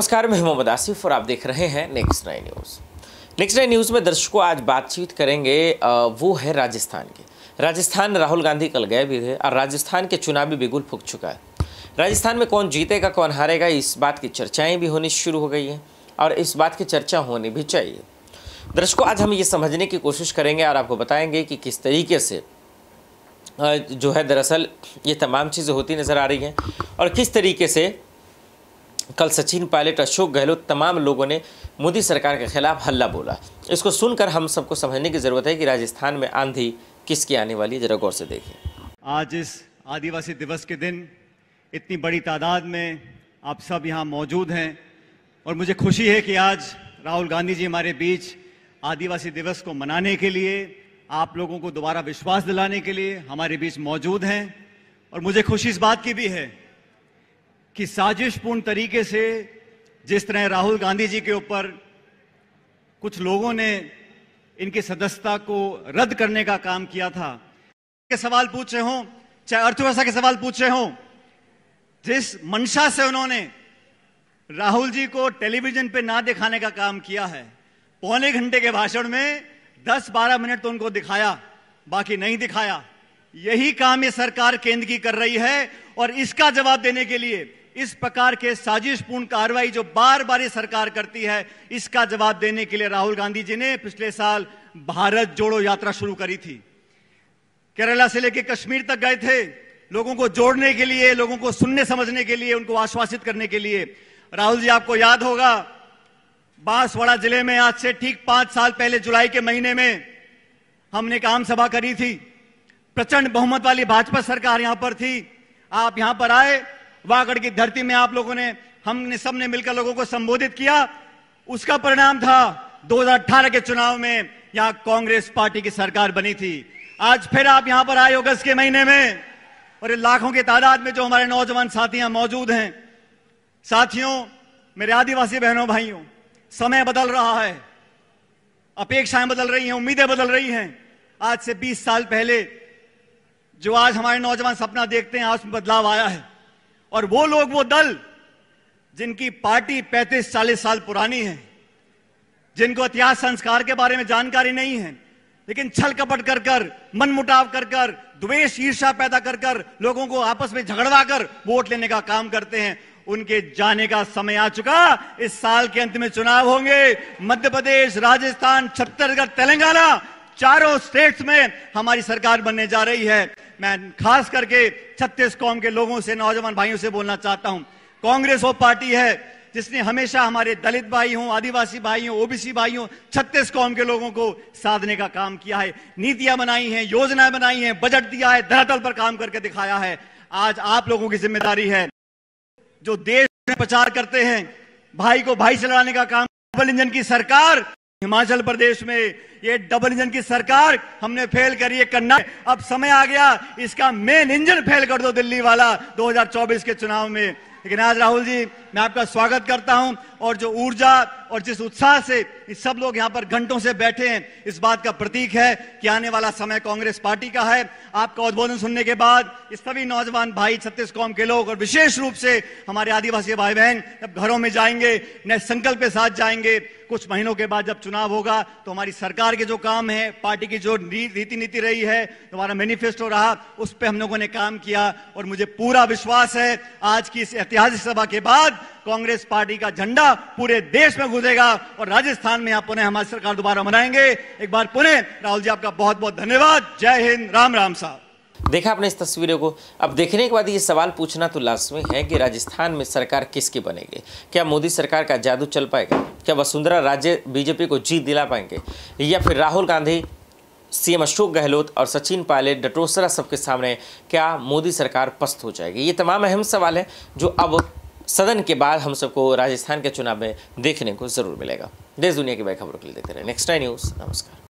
नमस्कार मैं मोहम्मद आसिफ और आप देख रहे हैं Next Nine News Next Nine News में दर्शकों आज बातचीत करेंगे वो है राजस्थान की राजस्थान राहुल गांधी कल गए भी थे और राजस्थान के चुनावी बिगुल फूक चुका है राजस्थान में कौन जीतेगा कौन हारेगा इस बात की चर्चाएँ भी होनी शुरू हो गई हैं और इस बात की चर्चा होनी भी चाहिए दर्शकों आज हम ये समझने की कोशिश करेंगे और आपको बताएंगे कि किस तरीके से जो है दरअसल ये तमाम चीज़ें होती नज़र आ रही हैं और किस तरीके से कल सचिन पायलट अशोक गहलोत तमाम लोगों ने मोदी सरकार के खिलाफ हल्ला बोला इसको सुनकर हम सबको समझने की ज़रूरत है कि राजस्थान में आंधी किसकी आने वाली है जरा गौर से देखें आज इस आदिवासी दिवस के दिन इतनी बड़ी तादाद में आप सब यहाँ मौजूद हैं और मुझे खुशी है कि आज राहुल गांधी जी हमारे बीच आदिवासी दिवस को मनाने के लिए आप लोगों को दोबारा विश्वास दिलाने के लिए हमारे बीच मौजूद हैं और मुझे खुशी इस बात की भी है कि साजिशपूर्ण तरीके से जिस तरह राहुल गांधी जी के ऊपर कुछ लोगों ने इनकी सदस्यता को रद्द करने का काम किया था के सवाल पूछ रहे हों चाहे अर्थव्यवस्था के सवाल पूछ रहे हो जिस मंशा से उन्होंने राहुल जी को टेलीविजन पे ना दिखाने का काम किया है पौने घंटे के भाषण में 10-12 मिनट तो उनको दिखाया बाकी नहीं दिखाया यही काम ये सरकार केंद्र की कर रही है और इसका जवाब देने के लिए इस प्रकार के साजिशपूर्ण कार्रवाई जो बार बार सरकार करती है इसका जवाब देने के लिए राहुल गांधी जी ने पिछले साल भारत जोड़ो यात्रा शुरू करी थी केरला से लेकर कश्मीर तक गए थे लोगों को जोड़ने के लिए लोगों को सुनने समझने के लिए उनको आश्वासित करने के लिए राहुल जी आपको याद होगा बांसवाड़ा जिले में आज से ठीक पांच साल पहले जुलाई के महीने में हमने एक आम सभा करी थी प्रचंड बहुमत वाली भाजपा सरकार यहां पर थी आप यहां पर आए वागड़ की धरती में आप लोगों ने हमने सबने मिलकर लोगों को संबोधित किया उसका परिणाम था 2018 के चुनाव में यहां कांग्रेस पार्टी की सरकार बनी थी आज फिर आप यहां पर आए अगस्त के महीने में और लाखों की तादाद में जो हमारे नौजवान साथी मौजूद हैं साथियों मेरे आदिवासी बहनों भाइयों समय बदल रहा है अपेक्षाएं बदल रही हैं उम्मीदें बदल रही हैं आज से 20 साल पहले जो आज हमारे नौजवान सपना देखते हैं आज उसमें बदलाव आया है और वो लोग वो दल जिनकी पार्टी 35-40 साल पुरानी है जिनको इतिहास संस्कार के बारे में जानकारी नहीं है लेकिन छल कपट कर कर मन मुटाव कर कर द्वेष ईर्षा पैदा कर कर लोगों को आपस में झगड़वा कर वोट लेने का काम करते हैं उनके जाने का समय आ चुका इस साल के अंत में चुनाव होंगे मध्य प्रदेश राजस्थान छत्तीसगढ़ तेलंगाना चारों स्टेट्स में हमारी सरकार बनने जा रही है मैं खास करके छत्तीस कौम के लोगों से नौजवान भाइयों से बोलना चाहता हूं कांग्रेस वो पार्टी है जिसने हमेशा हमारे दलित भाई हो आदिवासी भाई हो ओबीसी भाई हो छत्तीस कौम के लोगों को साधने का काम किया है नीतियां बनाई हैं योजनाएं बनाई हैं बजट दिया है धरातल पर काम करके दिखाया है आज आप लोगों की जिम्मेदारी है जो देश में प्रचार करते हैं भाई को भाई से लड़ाने का काम डबल इंजन की सरकार हिमाचल प्रदेश में ये डबल इंजन की सरकार हमने फेल करी है करना अब समय आ गया इसका मेन इंजन फेल कर दो दिल्ली वाला 2024 के चुनाव में लेकिन आज राहुल जी मैं आपका स्वागत करता हूं और जो ऊर्जा और जिस उत्साह से सब लोग यहाँ पर घंटों से बैठे हैं इस बात का प्रतीक है कि आने वाला समय कांग्रेस पार्टी का है आपका उद्बोधन सुनने के बाद इस सभी नौजवान भाई छत्तीस कौम के लोग और विशेष रूप से हमारे आदिवासी भाई बहन जब घरों में जाएंगे नए संकल्प के साथ जाएंगे कुछ महीनों के बाद जब चुनाव होगा तो हमारी सरकार के जो काम है पार्टी की जो रीति नीति रही है हमारा मैनिफेस्टो रहा उस पर हम लोगों ने काम किया और मुझे पूरा विश्वास है आज की इस ऐतिहासिक सभा के बाद कांग्रेस पार्टी का झंडा पूरे देश में गूंजेगा और राजस्थान में आप पुनः हमारी सरकार दोबारा मनाएंगे एक बार पुनः राहुल जी आपका बहुत बहुत धन्यवाद जय हिंद राम राम साहब देखा आपने इस तस्वीरों को अब देखने के बाद ये सवाल पूछना तो लाजमी है कि राजस्थान में सरकार किसकी बनेगी क्या मोदी सरकार का जादू चल पाएगा क्या वसुंधरा राज्य बीजेपी को जीत दिला पाएंगे या फिर राहुल गांधी सीएम अशोक गहलोत और सचिन पायलट डटोसरा सबके सामने क्या मोदी सरकार पस्त हो जाएगी ये तमाम अहम सवाल है जो अब सदन के बाद हम सबको राजस्थान के चुनाव में देखने को जरूर मिलेगा देश दुनिया की बड़ी खबरों के लिए देखते रहे नेक्स्ट टाइम न्यूज़ नमस्कार